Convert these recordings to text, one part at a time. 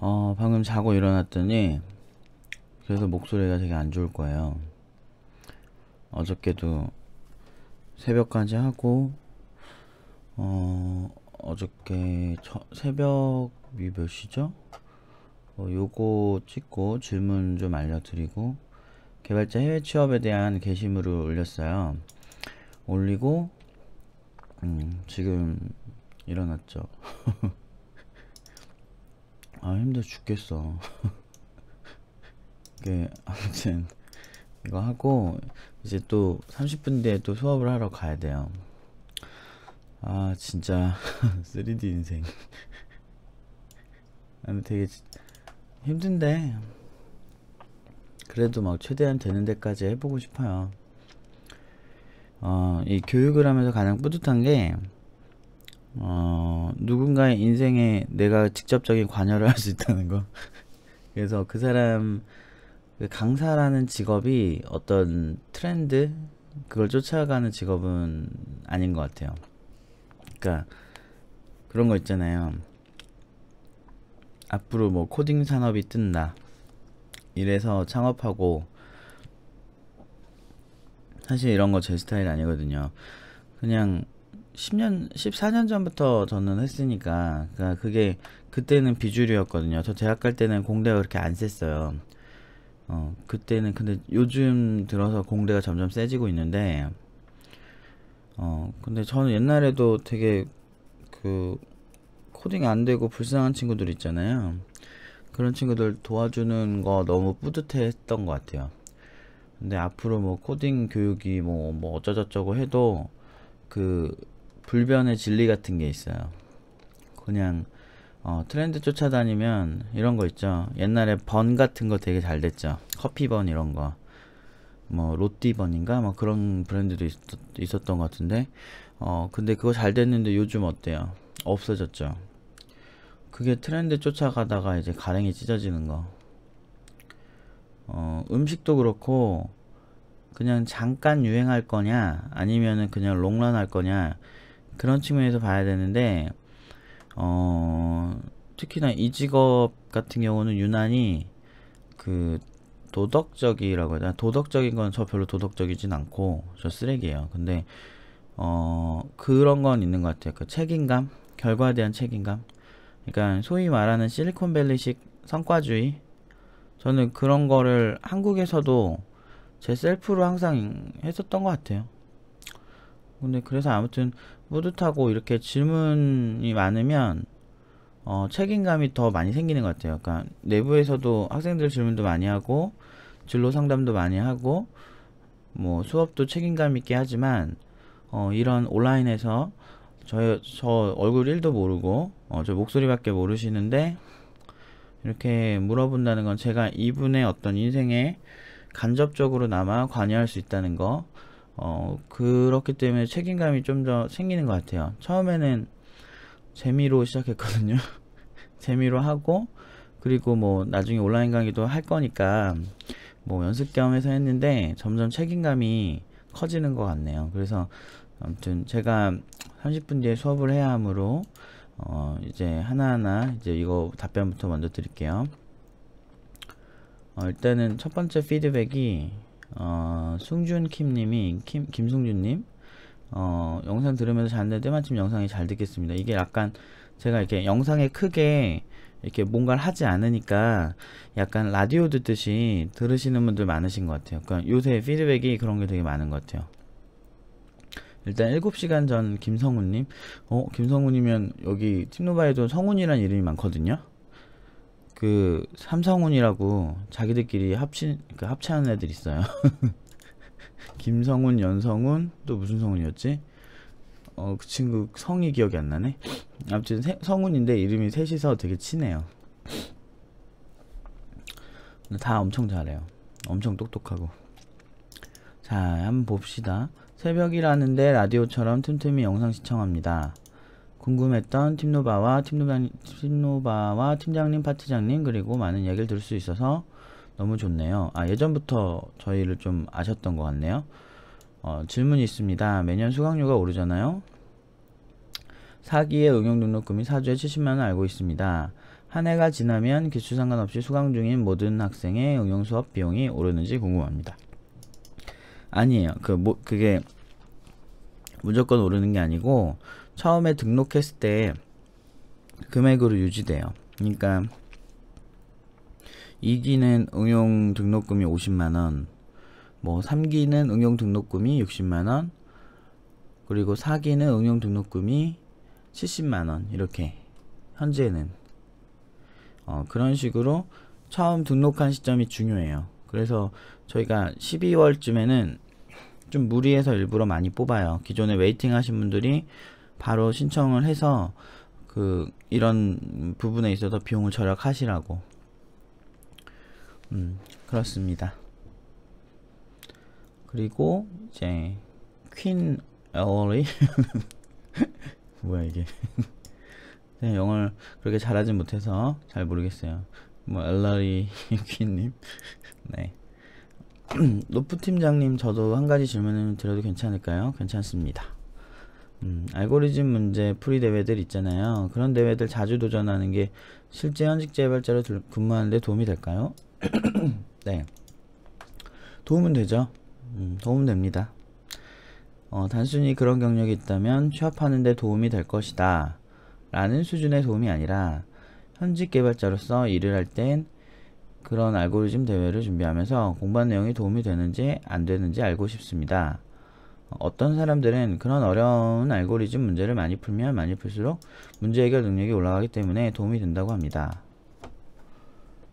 어, 방금 자고 일어났더니 그래서 목소리가 되게 안 좋을 거예요. 어저께도 새벽까지 하고 어, 어저께 저, 새벽이 몇 시죠? 어, 요거 찍고 질문 좀 알려드리고 개발자 해외 취업에 대한 게시물을 올렸어요. 올리고 음, 지금 일어났죠. 아 힘들어 죽겠어 이게 아무튼 이거 하고 이제 또 30분 뒤에 또 수업을 하러 가야 돼요 아 진짜 3D 인생 아니 되게 힘든데 그래도 막 최대한 되는 데까지 해보고 싶어요 어, 이 교육을 하면서 가장 뿌듯한 게 어, 누군가의 인생에 내가 직접적인 관여를 할 수 있다는 거. 그래서 그 사람, 그 강사라는 직업이 어떤 트렌드? 그걸 쫓아가는 직업은 아닌 것 같아요. 그러니까, 그런 거 있잖아요. 앞으로 뭐 코딩 산업이 뜬다. 이래서 창업하고, 사실 이런 거 제 스타일 아니거든요. 그냥 10년, 14년 전부터 저는 했으니까, 그러니까 그게, 그때는 비주류였거든요. 저 대학 갈 때는 공대가 그렇게 안 셌어요. 어, 그때는, 근데 요즘 들어서 공대가 점점 세지고 있는데, 어, 근데 저는 옛날에도 되게, 그, 코딩 안 되고 불쌍한 친구들 있잖아요. 그런 친구들 도와주는 거 너무 뿌듯해 했던 것 같아요. 근데 앞으로 뭐 코딩 교육이 뭐, 뭐 어쩌저쩌고 해도, 그, 불변의 진리 같은 게 있어요. 그냥 어, 트렌드 쫓아다니면 이런 거 있죠. 옛날에 번 같은 거 되게 잘 됐죠. 커피번 이런 거. 뭐 로띠번인가 뭐 그런 브랜드도 있었, 던것 같은데 어 근데 그거 잘 됐는데 요즘 어때요? 없어졌죠. 그게 트렌드 쫓아가다가 이제 가랭이 찢어지는 거. 어 음식도 그렇고 그냥 잠깐 유행할 거냐 아니면은 그냥 롱런 할 거냐 그런 측면에서 봐야 되는데 어, 특히나 이 직업 같은 경우는 유난히 그 도덕적이라고 해야 되나 도덕적인 건 저 별로 도덕적이진 않고 저 쓰레기예요 근데 어 그런 건 있는 것 같아요 그 책임감 결과에 대한 책임감 그러니까 소위 말하는 실리콘밸리식 성과주의 저는 그런 거를 한국에서도 제 셀프로 항상 했었던 것 같아요 근데 그래서 아무튼 뿌듯하고 이렇게 질문이 많으면 어, 책임감이 더 많이 생기는 것 같아요. 그러니까 내부에서도 학생들 질문도 많이 하고 진로 상담도 많이 하고 뭐 수업도 책임감 있게 하지만 어, 이런 온라인에서 저, 저 얼굴 1도 모르고 어, 저 목소리밖에 모르시는데 이렇게 물어본다는 건 제가 이분의 어떤 인생에 간접적으로나마 관여할 수 있다는 거 어, 그렇기 때문에 책임감이 좀 더 생기는 것 같아요. 처음에는 재미로 시작했거든요. 재미로 하고, 그리고 뭐 나중에 온라인 강의도 할 거니까 뭐 연습 겸 해서 했는데 점점 책임감이 커지는 것 같네요. 그래서 아무튼 제가 30분 뒤에 수업을 해야 하므로 어 이제 하나하나 이제 이거 답변부터 먼저 드릴게요. 어 일단은 첫 번째 피드백이 어, 승준킴님이 김, 김승준님 어, 영상 들으면서 잤는데 때마침 영상이 잘 듣겠습니다. 이게 약간 제가 이렇게 영상에 크게 이렇게 뭔가를 하지 않으니까 약간 라디오 듣듯이 들으시는 분들 많으신 것 같아요. 그러니까 요새 피드백이 그런 게 되게 많은 것 같아요. 일단 7시간 전 김성훈님 어? 김성훈이면 여기 팀노바에도 성훈이란 이름이 많거든요 그 삼성훈이라고 자기들끼리 합친 그 합체하는 애들 있어요. 김성훈, 연성훈 또 무슨 성훈이었지? 어 그 친구 성이 기억이 안 나네. 아무튼 세, 성훈인데 이름이 셋이서 되게 친해요. 다 엄청 잘해요. 엄청 똑똑하고. 자, 한번 봅시다. 새벽이라는데 라디오처럼 틈틈이 영상 시청합니다. 궁금했던 팀노바와 팀노바, 팀노바와 팀장님, 파트장님 그리고 많은 이야기를 들을 수 있어서 너무 좋네요. 아 예전부터 저희를 좀 아셨던 것 같네요. 어, 질문이 있습니다. 매년 수강료가 오르잖아요. 사기의 응용 등록금이 4주에 70만원 알고 있습니다. 한 해가 지나면 기출 상관없이 수강 중인 모든 학생의 응용 수업 비용이 오르는지 궁금합니다. 아니에요. 그, 뭐, 그게 무조건 오르는 게 아니고, 처음에 등록했을 때 금액으로 유지돼요. 그러니까 이기는 응용 등록금이 50만원 뭐 3기는 응용 등록금이 60만원 그리고 4기는 응용 등록금이 70만원 이렇게 현재는 어, 그런 식으로 처음 등록한 시점이 중요해요 그래서 저희가 12월쯤에는 좀 무리해서 일부러 많이 뽑아요 기존에 웨이팅 하신 분들이 바로 신청을 해서 그 이런 부분에 있어서 비용을 절약하시라고 음 그렇습니다 그리고 이제 퀸 엘리 뭐야 이게 네, 영어를 그렇게 잘하진 못해서 잘 모르겠어요 뭐 엘라리 퀸님 네 노프 팀장님 저도 한 가지 질문을 드려도 괜찮을까요? 괜찮습니다 음, 알고리즘 문제 풀이 대회들 있잖아요. 그런 대회들 자주 도전하는 게 실제 현직 재발자로 근무하는데 도움이 될까요? 네. 도움은 되죠. 음, 도움 됩니다. 어, 단순히 그런 경력이 있다면 취업하는데 도움이 될 것이다. 라는 수준의 도움이 아니라 현직 개발자로서 일을 할 땐 그런 알고리즘 대회를 준비하면서 공부한 내용이 도움이 되는지 안 되는지 알고 싶습니다. 어떤 사람들은 그런 어려운 알고리즘 문제를 많이 풀면 많이 풀수록 문제 해결 능력이 올라가기 때문에 도움이 된다고 합니다.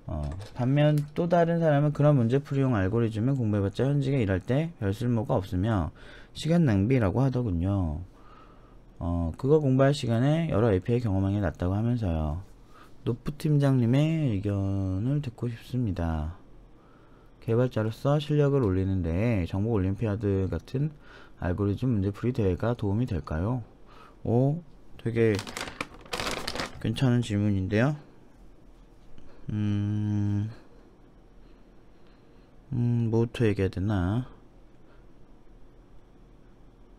어, 반면 또 다른 사람은 그런 문제 풀이용 알고리즘을 공부해봤자 현직에 일할 때 별 쓸모가 없으며 시간 낭비라고 하더군요. 어, 그거 공부할 시간에 여러 API 경험하게 낫다고 하면서요. 노프 팀장님의 의견을 듣고 싶습니다. 개발자로서 실력을 올리는데 정보 올림피아드 같은 알고리즘 문제풀이 대회가 도움이 될까요? 오 되게 괜찮은 질문인데요 음... 음 뭐부터 얘기해야 되나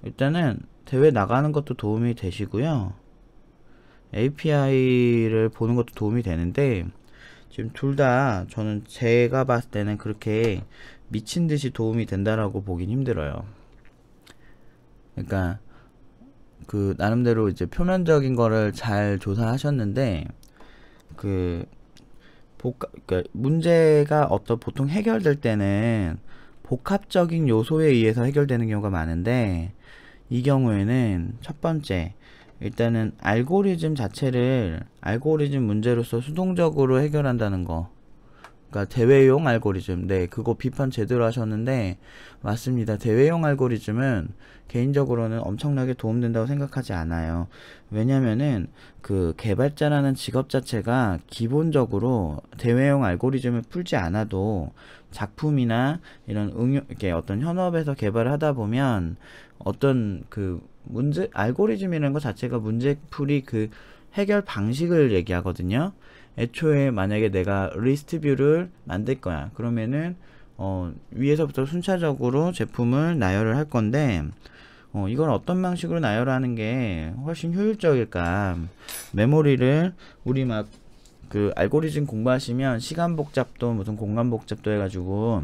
일단은 대회 나가는 것도 도움이 되시고요 API를 보는 것도 도움이 되는데 지금 둘 다 저는 제가 봤을 때는 그렇게 미친 듯이 도움이 된다라고 보긴 힘들어요 그러니까 그 나름대로 이제 표면적인 거를 잘 조사하셨는데 그 복합 그러니까 문제가 어떤 보통 해결될 때는 복합적인 요소에 의해서 해결되는 경우가 많은데 이 경우에는 첫 번째 일단은 알고리즘 자체를 알고리즘 문제로서 수동적으로 해결한다는 거 그러니까 대외용 알고리즘. 네, 그거 비판 제대로 하셨는데 맞습니다. 대외용 알고리즘은 개인적으로는 엄청나게 도움된다고 생각하지 않아요. 왜냐면은 그 개발자라는 직업 자체가 기본적으로 대외용 알고리즘을 풀지 않아도 작품이나 이런 응용 이렇게 어떤 현업에서 개발을 하다 보면 어떤 그 문제 알고리즘이라는 것 자체가 문제풀이 그 해결 방식을 얘기하거든요. 애초에 만약에 내가 리스트 뷰를 만들 거야 그러면은 어, 위에서부터 순차적으로 제품을 나열을 할 건데 어, 이걸 어떤 방식으로 나열하는 게 훨씬 효율적일까 메모리를 우리 막 그 알고리즘 공부하시면 시간 복잡도 무슨 공간 복잡도 해가지고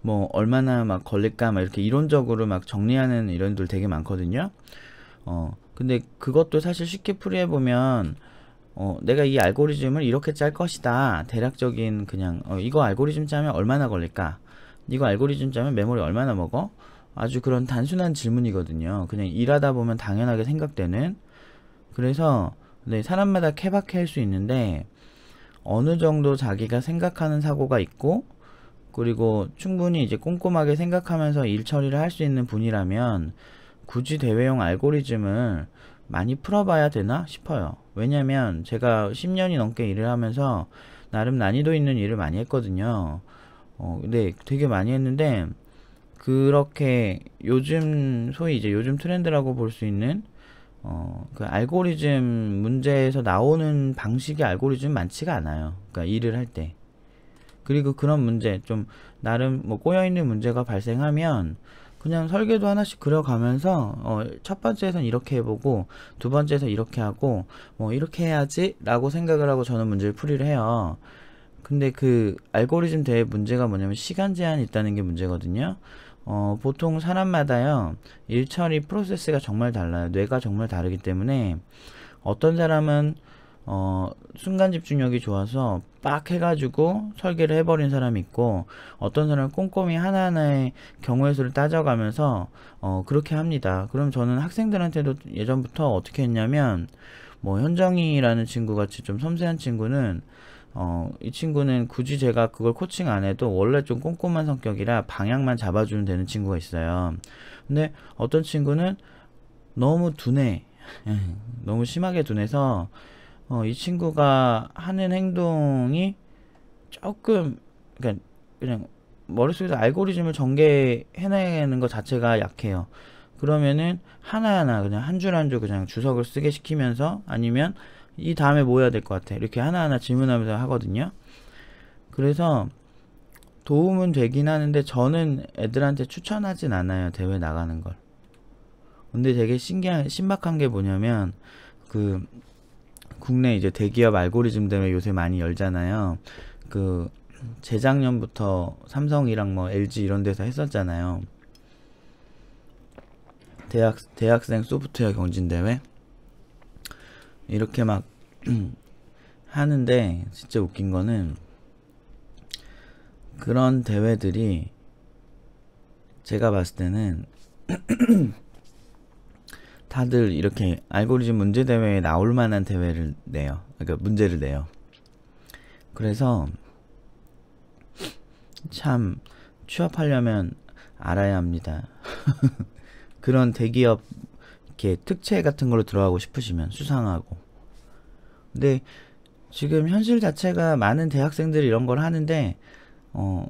뭐 얼마나 막 걸릴까 막 이렇게 이론적으로 막 정리하는 이런들 되게 많거든요 어 근데 그것도 사실 쉽게 풀이해보면 어, 내가 이 알고리즘을 이렇게 짤 것이다. 대략적인 그냥 어, 이거 알고리즘 짜면 얼마나 걸릴까? 이거 알고리즘 짜면 메모리 얼마나 먹어? 아주 그런 단순한 질문이거든요. 그냥 일하다 보면 당연하게 생각되는. 그래서 네, 사람마다 케바케할 수 있는데 어느 정도 자기가 생각하는 사고가 있고 그리고 충분히 이제 꼼꼼하게 생각하면서 일 처리를 할 수 있는 분이라면 굳이 대외용 알고리즘을 많이 풀어봐야 되나 싶어요. 왜냐면 제가 10년이 넘게 일을 하면서 나름 난이도 있는 일을 많이 했거든요. 어, 근데 되게 많이 했는데 그렇게 요즘 소위 이제 요즘 트렌드라고 볼 수 있는 어, 그 알고리즘 문제에서 나오는 방식의 알고리즘 많지가 않아요. 그러니까 일을 할 때. 그리고 그런 문제 좀 나름 뭐 꼬여 있는 문제가 발생하면 그냥 설계도 하나씩 그려가면서 어, 첫 번째에선 이렇게 해보고 두 번째에서 이렇게 하고 뭐 이렇게 해야지 라고 생각을 하고 저는 문제를 풀이를 해요 근데 그 알고리즘 대회 문제가 뭐냐면 시간 제한이 있다는 게 문제거든요 어, 보통 사람마다요 일처리 프로세스가 정말 달라요 뇌가 정말 다르기 때문에 어떤 사람은 어, 순간 집중력이 좋아서 빡 해가지고 설계를 해버린 사람이 있고 어떤 사람은 꼼꼼히 하나하나의 경우의 수를 따져가면서 어 그렇게 합니다. 그럼 저는 학생들한테도 예전부터 어떻게 했냐면 뭐 현정이라는 친구 같이 좀 섬세한 친구는 어, 이 친구는 굳이 제가 그걸 코칭 안 해도 원래 좀 꼼꼼한 성격이라 방향만 잡아주면 되는 친구가 있어요. 근데 어떤 친구는 너무 둔해. 너무 심하게 둔해서 어, 이 친구가 하는 행동이 조금 그러 그러니까 그냥 머릿속에서 알고리즘을 전개해내는 것 자체가 약해요. 그러면은 하나하나 그냥 한 줄 한 줄 그냥 주석을 쓰게 시키면서 아니면 이 다음에 뭐 해야 될 것 같아 이렇게 하나하나 질문하면서 하거든요. 그래서 도움은 되긴 하는데 저는 애들한테 추천하진 않아요 대회 나가는 걸. 근데 되게 신기한 신박한 게 뭐냐면 그 국내 이제 대기업 알고리즘 대회 요새 많이 열잖아요. 그 재작년부터 삼성이랑 뭐 LG 이런 데서 했었잖아요. 대학 대학생 소프트웨어 경진 대회 이렇게 막 하는데 진짜 웃긴 거는 그런 대회들이 제가 봤을 때는 다들 이렇게 알고리즘 문제 대회에 나올 만한 대회를 내요. 그러니까 문제를 내요. 그래서 참 취업하려면 알아야 합니다. 그런 대기업 이렇게 특채 같은 걸로 들어가고 싶으시면 수상하고. 근데 지금 현실 자체가 많은 대학생들이 이런 걸 하는데 어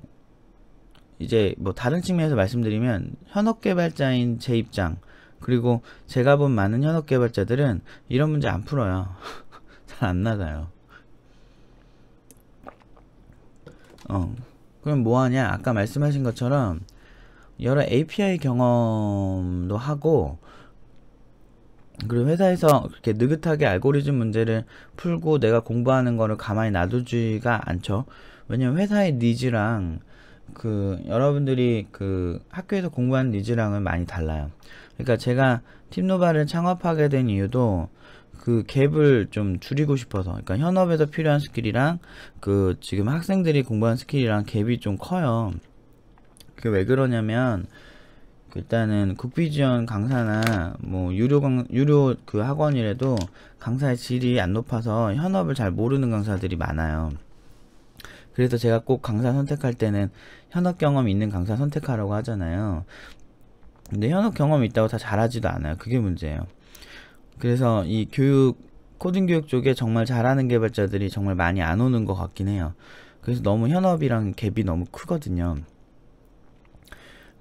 이제 뭐 다른 측면에서 말씀드리면 현업 개발자인 제 입장 그리고 제가 본 많은 현업 개발자들은 이런 문제 안 풀어요. 잘 안 나가요. 어. 그럼 뭐 하냐? 아까 말씀하신 것처럼 여러 API 경험도 하고 그리고 회사에서 그렇게 느긋하게 알고리즘 문제를 풀고 내가 공부하는 거를 가만히 놔두지가 않죠. 왜냐면 회사의 니즈랑 그 여러분들이 그 학교에서 공부한 니즈랑은 많이 달라요. 그러니까 제가 팀노바를 창업하게 된 이유도 그 갭을 좀 줄이고 싶어서 그러니까 현업에서 필요한 스킬이랑 그 지금 학생들이 공부한 스킬이랑 갭이 좀 커요. 그게 왜 그러냐면 일단은 국비 지원 강사나 뭐 유료 강 유료 그 학원이라도 강사의 질이 안 높아서 현업을 잘 모르는 강사들이 많아요. 그래서 제가 꼭 강사 선택할 때는 현업 경험 있는 강사 선택하라고 하잖아요. 근데 현업 경험이 있다고 다 잘하지도 않아요. 그게 문제예요. 그래서 이 교육, 코딩 교육 쪽에 정말 잘하는 개발자들이 정말 많이 안 오는 것 같긴 해요. 그래서 너무 현업이랑 갭이 너무 크거든요.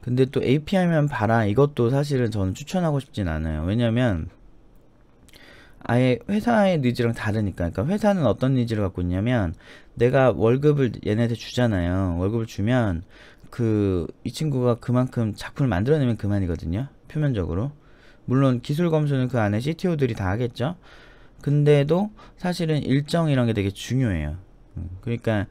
근데 또 API면 봐라 이것도 사실은 저는 추천하고 싶진 않아요. 왜냐면 하 아예 회사의 니즈랑 다르니까. 그러니까 회사는 어떤 니즈를 갖고 있냐면 내가 월급을 얘네한테 주잖아요. 월급을 주면 그 이 친구가 그만큼 작품을 만들어내면 그만이거든요. 표면적으로. 물론 기술 검수는 그 안에 CTO들이 다 하겠죠. 근데도 사실은 일정 이런 게 되게 중요해요. 음, 그러니까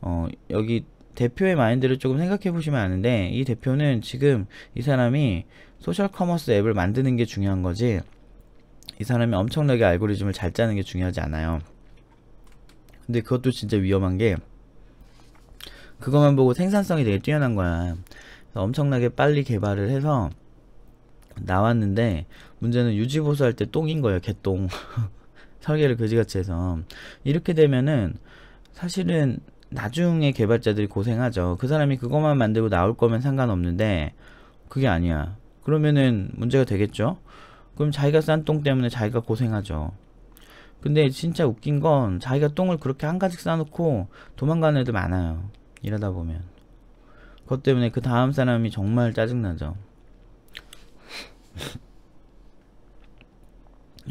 어 여기 대표의 마인드를 조금 생각해 보시면 아는데 이 대표는 지금 이 사람이 소셜 커머스 앱을 만드는 게 중요한 거지 이 사람이 엄청나게 알고리즘을 잘 짜는 게 중요하지 않아요. 근데 그것도 진짜 위험한 게 그것만 보고 생산성이 되게 뛰어난 거야. 엄청나게 빨리 개발을 해서 나왔는데 문제는 유지보수할 때 똥인 거예요. 개똥. 설계를 그지같이 해서. 이렇게 되면은 사실은 나중에 개발자들이 고생하죠. 그 사람이 그것만 만들고 나올 거면 상관없는데 그게 아니야. 그러면은 문제가 되겠죠? 그럼 자기가 싼 똥 때문에 자기가 고생하죠. 근데 진짜 웃긴 건 자기가 똥을 그렇게 한 가지 싸놓고 도망가는 애들 많아요. 이러다 보면. 그것 때문에 그 다음 사람이 정말 짜증나죠.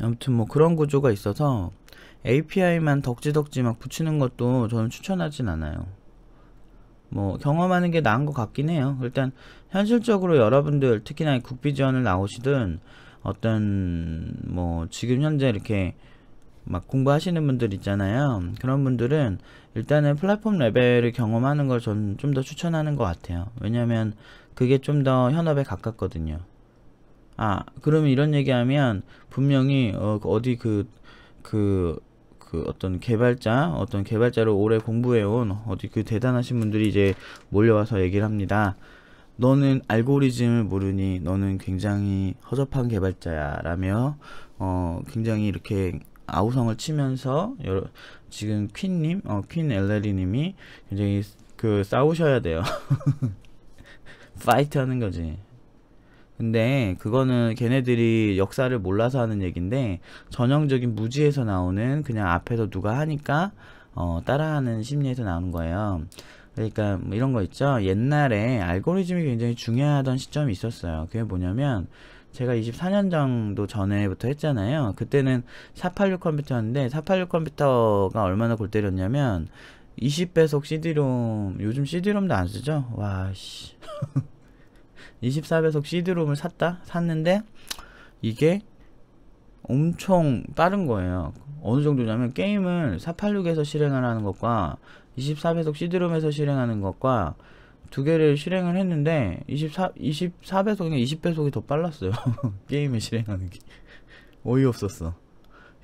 아무튼 뭐 그런 구조가 있어서 API만 덕지덕지 막 붙이는 것도 저는 추천하진 않아요. 뭐 경험하는 게 나은 것 같긴 해요. 일단 현실적으로 여러분들 특히나 국비 지원을 나오시든 어떤 뭐 지금 현재 이렇게 막 공부하시는 분들 있잖아요. 그런 분들은 일단은 플랫폼 레벨을 경험하는 걸 저는 좀더 추천하는 것 같아요. 왜냐면 하 그게 좀 더 현업에 가깝거든요. 아, 그러면 이런 얘기하면 분명히 어, 그 어디 그, 그, 그 어떤 개발자, 어떤 개발자로 오래 공부해온 어디 그 대단하신 분들이 이제 몰려와서 얘기를 합니다. 너는 알고리즘을 모르니 너는 굉장히 허접한 개발자야 라며 어 굉장히 이렇게 아우성을 치면서 여러, 지금 퀸님 어, 퀸 엘레리님이 굉장히 그 싸우셔야 돼요 파이트 하는 거지 근데 그거는 걔네들이 역사를 몰라서 하는 얘긴데 전형적인 무지에서 나오는 그냥 앞에서 누가 하니까 어, 따라하는 심리에서 나오는 거예요 그러니까 뭐 이런 거 있죠. 옛날에 알고리즘이 굉장히 중요하던 시점이 있었어요. 그게 뭐냐면 제가 24년 정도 전에부터 했잖아요. 그때는 486 컴퓨터였는데 486 컴퓨터가 얼마나 골 때렸냐면 20배속 CD롬 요즘 CD롬도 안 쓰죠. 와 씨. 24배속 CD롬을 샀다. 샀는데 이게 엄청 빠른 거예요. 어느 정도냐면 게임을 486에서 실행을 하는 것과 24배속 CD롬에서 실행하는 것과 두 개를 실행을 했는데 24, 24배속이 20배속이 더 빨랐어요 게임을 실행하는 게 어이없었어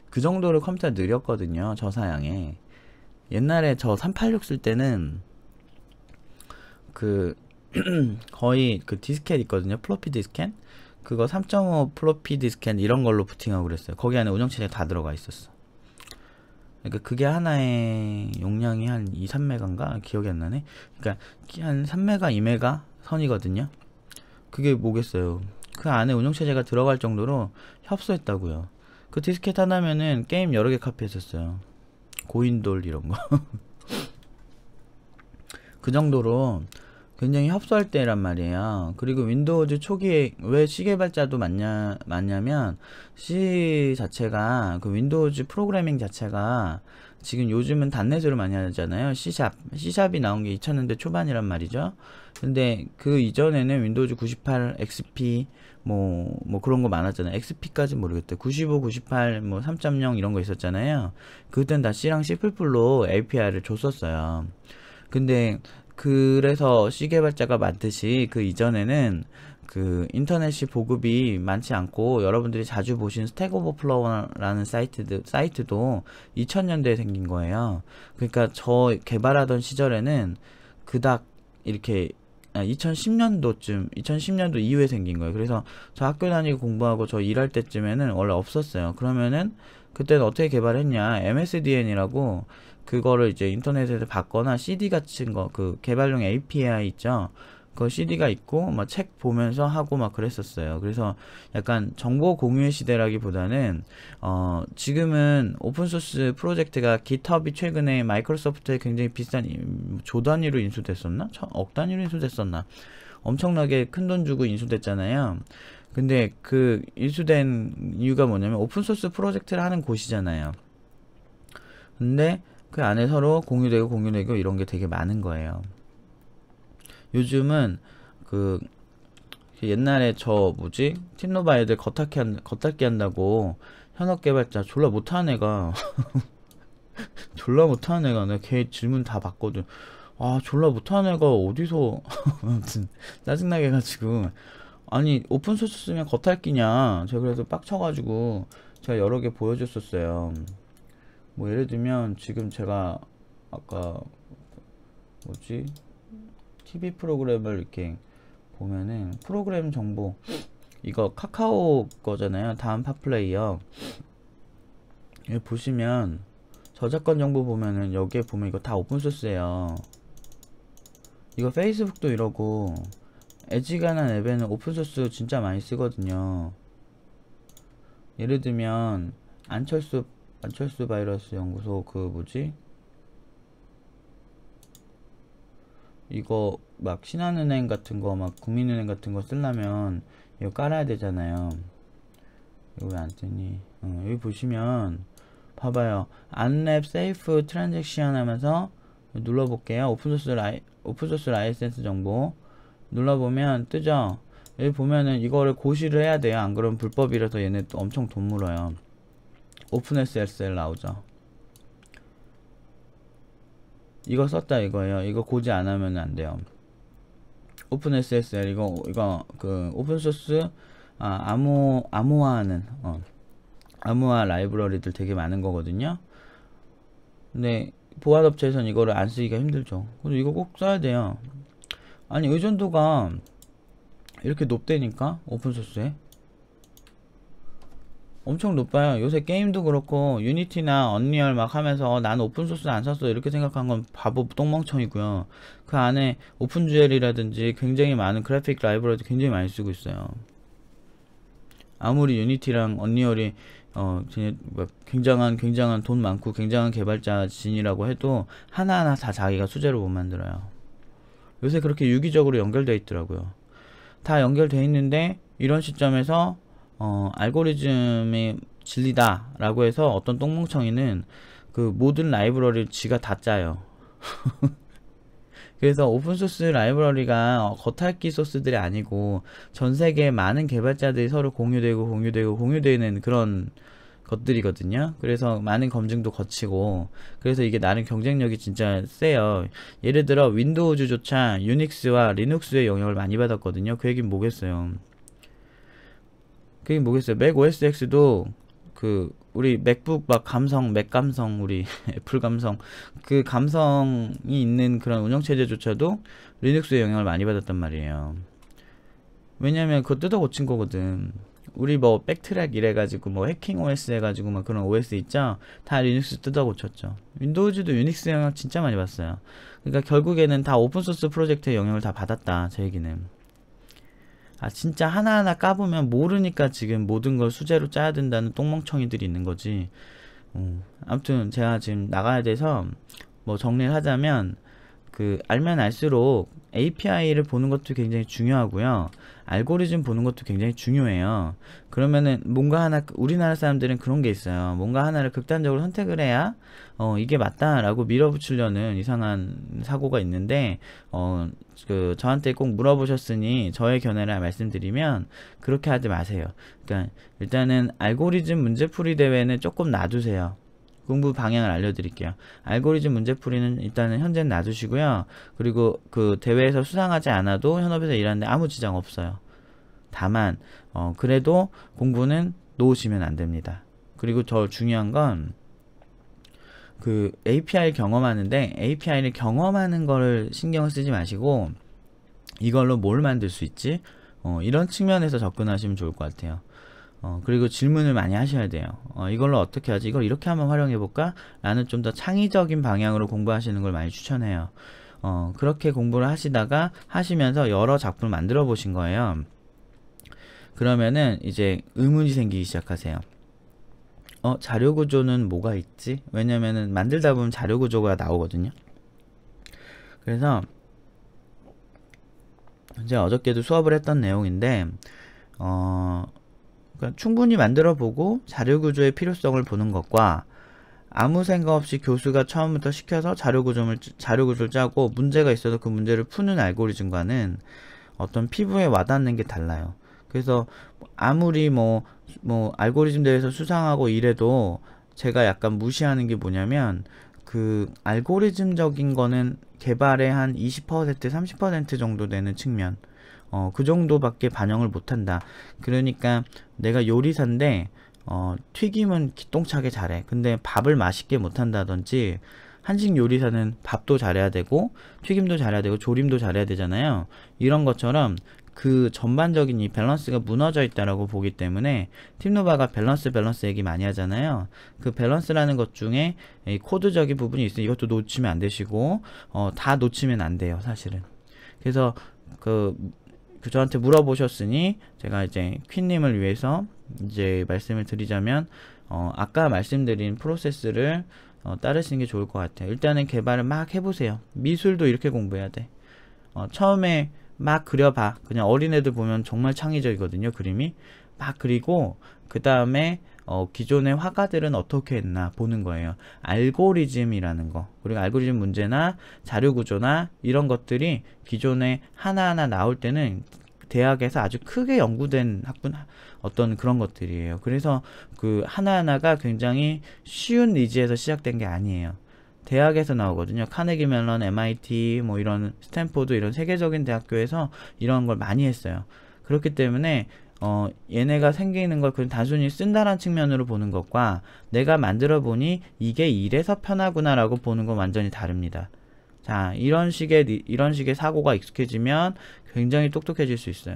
그 정도로 컴퓨터 느렸거든요 저사양에 옛날에 저 386 쓸 때는 그 거의 그 디스켓 있거든요 플로피 디스켓 그거 3.5 플로피 디스켓 이런 걸로 부팅하고 그랬어요 거기 안에 운영체제 다 들어가 있었어 그러니까 그게 하나의 용량이 한 2, 3메가인가? 기억이 안 나네. 그러니까 한 3메가, 2메가 선이거든요. 그게 뭐겠어요. 그 안에 운영체제가 들어갈 정도로 협소했다고요. 그 디스켓 하나면은 게임 여러 개 카피했었어요. 고인돌 이런 거. 그 정도로 굉장히 협소할 때란 말이에요. 그리고 윈도우즈 초기에 왜시 개발자도 맞냐, 맞냐면 C 자체가 그 윈도우즈 프로그래밍 자체가 지금 요즘은 단내조를 많이 하잖아요. C샵. C샵이 나온 게 2000년대 초반이란 말이죠. 근데 그 이전에는 윈도우즈 98, XP, 뭐, 뭐 그런 거 많았잖아요. XP까지 모르겠다. 95, 98, 뭐 3.0 이런 거 있었잖아요. 그땐 다 C랑 C++로 API를 줬었어요. 근데 그래서 시개발자가 많듯이 그 이전에는 그 인터넷이 보급이 많지 않고 여러분들이 자주 보신 스택오버플로우라는 사이트도, 사이트도 2000년대에 생긴 거예요. 그러니까 저 개발하던 시절에는 그닥 이렇게 2010년도쯤, 아, 2010년도 이후에 생긴 거예요. 그래서 저 학교 다니고 공부하고 저 일할 때쯤에는 원래 없었어요. 그러면은 그때는 어떻게 개발했냐? MSDN이라고 그거를 이제 인터넷에서 받거나 CD 같은 거 그 개발용 API 있죠. 그 CD가 있고 막 책 보면서 하고 막 그랬었어요. 그래서 약간 정보 공유의 시대라기보다는 어 지금은 오픈 소스 프로젝트가 GitHub이 최근에 마이크로소프트에 굉장히 비싼 조 단위로 인수됐었나? 억 단위로 인수됐었나? 엄청나게 큰 돈 주고 인수됐잖아요. 근데 그 인수된 이유가 뭐냐면 오픈소스 프로젝트를 하는 곳이잖아요. 근데 그 안에 서로 공유되고 공유되고 이런 게 되게 많은 거예요. 요즘은 그 옛날에 저 뭐지 팀노바 애들 겉핥기, 한, 겉핥기 한다고 현업 개발자 졸라 못하는 애가 졸라 못하는 애가 내걔 질문 다 봤거든 아 졸라 못하는 애가 어디서 아무튼 짜증나게 해가지고 아니 오픈소스 쓰면 겉핥기냐 제가 그래서 빡쳐가지고 제가 여러 개 보여줬었어요 뭐 예를 들면 지금 제가 아까 뭐지 TV 프로그램을 이렇게 보면은 프로그램 정보 이거 카카오 거잖아요 다음 팟플레이어 여기 보시면 저작권 정보 보면은 여기에 보면 이거 다 오픈소스예요 이거 페이스북도 이러고 에지가한 앱에는 오픈소스 진짜 많이 쓰거든요 예를 들면 안철수 안철수 바이러스 연구소 그 뭐지? 이거 막 신한은행 같은 거 막 국민은행 같은 거 쓰려면 이거 깔아야 되잖아요 이거 왜 안 뜨니 어, 여기 보시면 봐봐요 안랩 세이프 트랜잭션 하면서 눌러볼게요 오픈소스 라이 오픈소스 라이센스 정보 눌러보면 뜨죠 여기 보면은 이거를 고시를 해야 돼요 안 그러면 불법이라서 얘네 엄청 돈 물어요 오픈 SSL 나오죠 이거 썼다 이거예요 이거 고지 안 하면 안 돼요 오픈 SSL 이거 이거 그 오픈 소스 아, 암호 암호화하는 어, 암호화 라이브러리들 되게 많은 거거든요. 근데 보안 업체에선 이거를 안 쓰기가 힘들죠. 그래서 이거 꼭 써야 돼요. 아니 의존도가 이렇게 높대니까 오픈 소스에 엄청 높아요. 요새 게임도 그렇고 유니티나 언리얼 막 하면서 난 오픈 소스 안 샀어 이렇게 생각한 건 바보 똥멍청이고요. 그 안에 오픈 g 엘이라든지 굉장히 많은 그래픽 라이브러리도 굉장히 많이 쓰고 있어요. 아무리 유니티랑 언리얼이 어, 뭐 굉장한 굉장한 돈 많고 굉장한 개발자 진이라고 해도 하나하나 다 자기가 수제로 못 만들어요. 요새 그렇게 유기적으로 연결돼 있더라고요. 다 연결돼 있는데 이런 시점에서 어, 알고리즘이 진리다라고 해서 어떤 똥멍청이는 그 모든 라이브러리를 지가 다 짜요. 그래서 오픈소스 라이브러리가 겉핥기 소스들이 아니고 전 세계 많은 개발자들이 서로 공유되고 공유되고 공유되는 그런 것들이거든요. 그래서 많은 검증도 거치고 그래서 이게 나름 경쟁력이 진짜 세요. 예를 들어 윈도우즈조차 유닉스와 리눅스의 영향을 많이 받았거든요. 그 얘기는 뭐겠어요. 그게 뭐겠어요. 맥 OS X도 그 우리 맥북 막 감성, 맥 감성, 우리 애플 감성 그 감성이 있는 그런 운영 체제조차도 리눅스의 영향을 많이 받았단 말이에요. 왜냐면 그거 뜯어 고친 거거든. 우리 뭐 백트랙 이래가지고 뭐 해킹 OS 해가지고 막 그런 OS 있죠? 다 리눅스 뜯어 고쳤죠. 윈도우즈도 유닉스 영향 진짜 많이 봤어요 그러니까 결국에는 다 오픈소스 프로젝트의 영향을 다 받았다. 제 얘기는. 아 진짜 하나하나 까보면 모르니까 지금 모든 걸 수제로 짜야 된다는 똥멍청이들이 있는 거지 어, 아무튼 제가 지금 나가야 돼서 뭐 정리를 하자면 그 알면 알수록 API를 보는 것도 굉장히 중요하고요 알고리즘 보는 것도 굉장히 중요해요. 그러면은 뭔가 하나 우리나라 사람들은 그런 게 있어요. 뭔가 하나를 극단적으로 선택을 해야 어 이게 맞다라고 밀어붙이려는 이상한 사고가 있는데 어그 저한테 꼭 물어보셨으니 저의 견해를 말씀드리면 그렇게 하지 마세요. 그러니까 일단은 알고리즘 문제풀이 대회는 조금 놔두세요. 공부 방향을 알려드릴게요. 알고리즘 문제풀이는 일단은 현재는 놔두시고요. 그리고 그 대회에서 수상하지 않아도 현업에서 일하는데 아무 지장 없어요. 다만 어, 그래도 공부는 놓으시면 안 됩니다. 그리고 더 중요한 건 그 API 경험하는데 API를 경험하는 거를 신경 쓰지 마시고 이걸로 뭘 만들 수 있지? 어, 이런 측면에서 접근하시면 좋을 것 같아요. 어, 그리고 질문을 많이 하셔야 돼요. 어, 이걸로 어떻게 하지? 이걸 이렇게 한번 활용해볼까? 라는 좀 더 창의적인 방향으로 공부하시는 걸 많이 추천해요. 어, 그렇게 공부를 하시다가 하시면서 여러 작품을 만들어 보신 거예요. 그러면은 이제 의문이 생기기 시작하세요. 어, 자료 구조는 뭐가 있지? 왜냐면은 만들다 보면 자료 구조가 나오거든요. 그래서 이제 어저께도 수업을 했던 내용인데 어, 그러니까 충분히 만들어 보고 자료 구조의 필요성을 보는 것과 아무 생각 없이 교수가 처음부터 시켜서 자료 구조를 자료 구조를 짜고 문제가 있어도 그 문제를 푸는 알고리즘과는 어떤 피부에 와닿는 게 달라요. 그래서 아무리 뭐뭐 뭐 알고리즘 대해서 수상하고 이래도 제가 약간 무시하는 게 뭐냐면 그 알고리즘적인 거는 개발의 한20% 30% 정도 되는 측면 어, 그 정도밖에 반영을 못한다. 그러니까 내가 요리사인데 어, 튀김은 기똥차게 잘해. 근데 밥을 맛있게 못한다든지 한식 요리사는 밥도 잘해야 되고 튀김도 잘해야 되고 조림도 잘해야 되잖아요. 이런 것처럼 그 전반적인 이 밸런스가 무너져 있다라고 보기 때문에 팀노바가 밸런스 밸런스 얘기 많이 하잖아요. 그 밸런스라는 것 중에 코드적인 부분이 있어요. 이것도 놓치면 안 되시고 어, 다 놓치면 안 돼요, 사실은. 그래서 그그 저한테 물어보셨으니 제가 이제 퀸님을 위해서 이제 말씀을 드리자면 어, 아까 말씀드린 프로세스를 어, 따르시는 게 좋을 것 같아요. 일단은 개발을 막 해보세요. 미술도 이렇게 공부해야 돼. 어, 처음에 막 그려봐. 그냥 어린애들 보면 정말 창의적이거든요. 그림이. 막 그리고 그 다음에 어, 기존의 화가들은 어떻게 했나 보는 거예요. 알고리즘이라는 거 그리고 알고리즘 문제나 자료 구조나 이런 것들이 기존에 하나하나 나올 때는 대학에서 아주 크게 연구된 학분 어떤 그런 것들이에요. 그래서 그 하나하나가 굉장히 쉬운 니즈에서 시작된 게 아니에요. 대학에서 나오거든요. 카네기 멜론, MIT, 뭐 이런 스탠포드 이런 세계적인 대학교에서 이런 걸 많이 했어요. 그렇기 때문에 어, 얘네가 생기는 걸 그냥 단순히 쓴다는 측면으로 보는 것과 내가 만들어 보니 이게 이래서 편하구나라고 보는 건 완전히 다릅니다. 자, 이런 식의, 이런 식의 사고가 익숙해지면 굉장히 똑똑해질 수 있어요.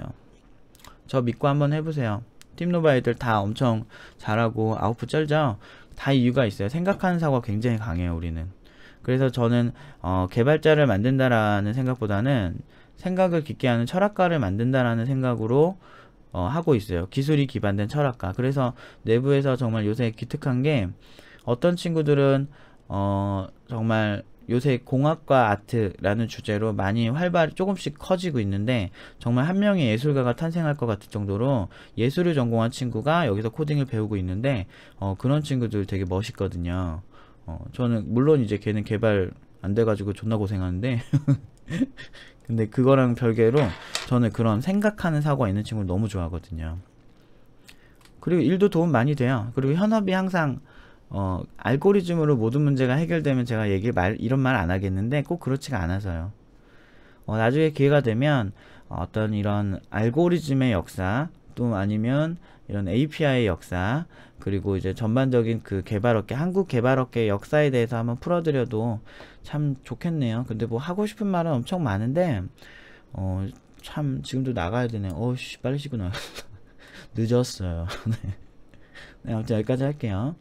저 믿고 한번 해보세요. 팀노바 애들 다 엄청 잘하고 아웃풋 쩔죠? 다 이유가 있어요. 생각하는 사고가 굉장히 강해요, 우리는. 그래서 저는, 어, 개발자를 만든다라는 생각보다는 생각을 깊게 하는 철학가를 만든다라는 생각으로 어, 하고 있어요. 기술이 기반된 철학과. 그래서 내부에서 정말 요새 기특한 게 어떤 친구들은 어, 정말 요새 공학과 아트라는 주제로 많이 활발 조금씩 커지고 있는데 정말 한 명의 예술가가 탄생할 것 같을 정도로 예술을 전공한 친구가 여기서 코딩을 배우고 있는데 어, 그런 친구들 되게 멋있거든요. 어, 저는 물론 이제 걔는 개발 안 돼가지고 존나 고생하는데 근데 그거랑 별개로 저는 그런 생각하는 사고가 있는 친구를 너무 좋아하거든요. 그리고 일도 도움 많이 돼요. 그리고 현업이 항상 어, 알고리즘으로 모든 문제가 해결되면 제가 얘기 말 이런 말 안 하겠는데 꼭 그렇지가 않아서요. 어, 나중에 기회가 되면 어떤 이런 알고리즘의 역사 또 아니면 이런 API의 역사 그리고 이제 전반적인 그 개발업계 한국 개발업계의 역사에 대해서 한번 풀어드려도 참 좋겠네요. 근데 뭐 하고 싶은 말은 엄청 많은데 어 참 지금도 나가야 되네. 어씨 빨리 쉬고 나 늦었어요. 네. 네 아무튼 여기까지 할게요.